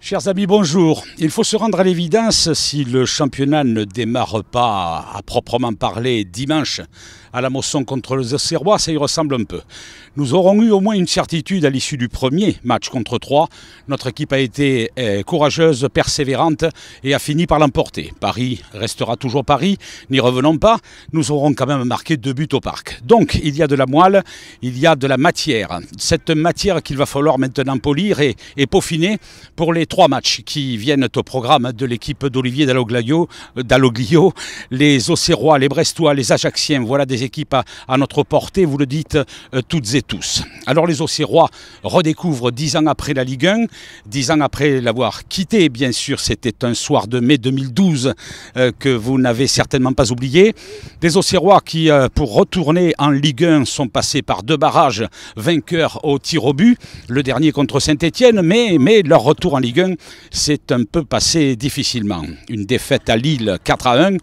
Chers amis, bonjour. Il faut se rendre à l'évidence si le championnat ne démarre pas à proprement parler dimanche à la Mosson contre les Auxerrois, ça y ressemble un peu. Nous aurons eu au moins une certitude à l'issue du premier match contre Troyes. Notre équipe a été eh, courageuse, persévérante et a fini par l'emporter. Paris restera toujours Paris, n'y revenons pas. Nous aurons quand même marqué deux buts au parc. Donc il y a de la moelle, il y a de la matière. Cette matière qu'il va falloir maintenant polir et, peaufiner pour les trois matchs qui viennent au programme de l'équipe d'Olivier Dalloglio. Les Auxerrois, les Brestois, les Ajacciens, voilà des équipes à, notre portée, vous le dites euh, toutes et tous. Alors les Auxerrois redécouvrent dix ans après la Ligue 1, dix ans après l'avoir quitté. bien sûr, c'était un soir de mai 2012 euh, que vous n'avez certainement pas oublié. Des Auxerrois qui, euh, pour retourner en Ligue 1, sont passés par deux barrages, vainqueurs au tir au but, le dernier contre Saint-Étienne, mais, leur retour en Ligue 1 s'est un peu passé difficilement. Une défaite à Lille 4 à 1,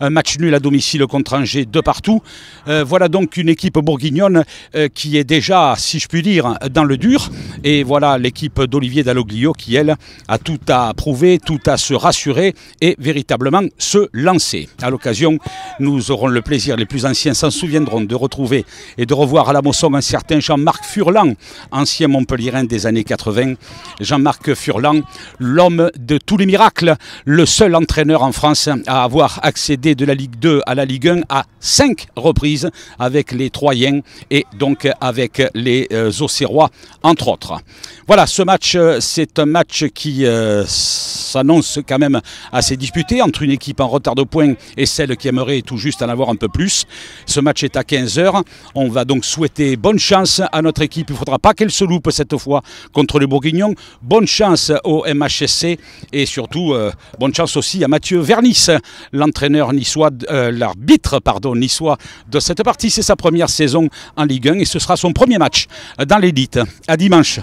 un match nul à domicile contre Angers de partout, euh, voilà donc une équipe bourguignonne euh, qui est déjà, si je puis dire, dans le dur. Et voilà l'équipe d'Olivier Dalloglio qui, elle, a tout à prouver, tout à se rassurer et véritablement se lancer. À l'occasion, nous aurons le plaisir, les plus anciens s'en souviendront, de retrouver et de revoir à la Mosson un certain Jean-Marc Furlan, ancien Montpellierin des années 80. Jean-Marc Furlan, l'homme de tous les miracles, le seul entraîneur en France à avoir accédé de la Ligue 2 à la Ligue 1 à 5 reprises avec les Troyens et donc avec les euh, Auxerrois, entre autres. Voilà, ce match, euh, c'est un match qui... Euh, s'annonce quand même assez disputée entre une équipe en retard de points et celle qui aimerait tout juste en avoir un peu plus. Ce match est à 15h. On va donc souhaiter bonne chance à notre équipe. Il ne faudra pas qu'elle se loupe cette fois contre le Bourguignon. Bonne chance au MHSC et surtout euh, bonne chance aussi à Mathieu Vernis, l'entraîneur niçois, euh, l'arbitre pardon niçois de cette partie. C'est sa première saison en Ligue 1 et ce sera son premier match dans l'élite. À dimanche.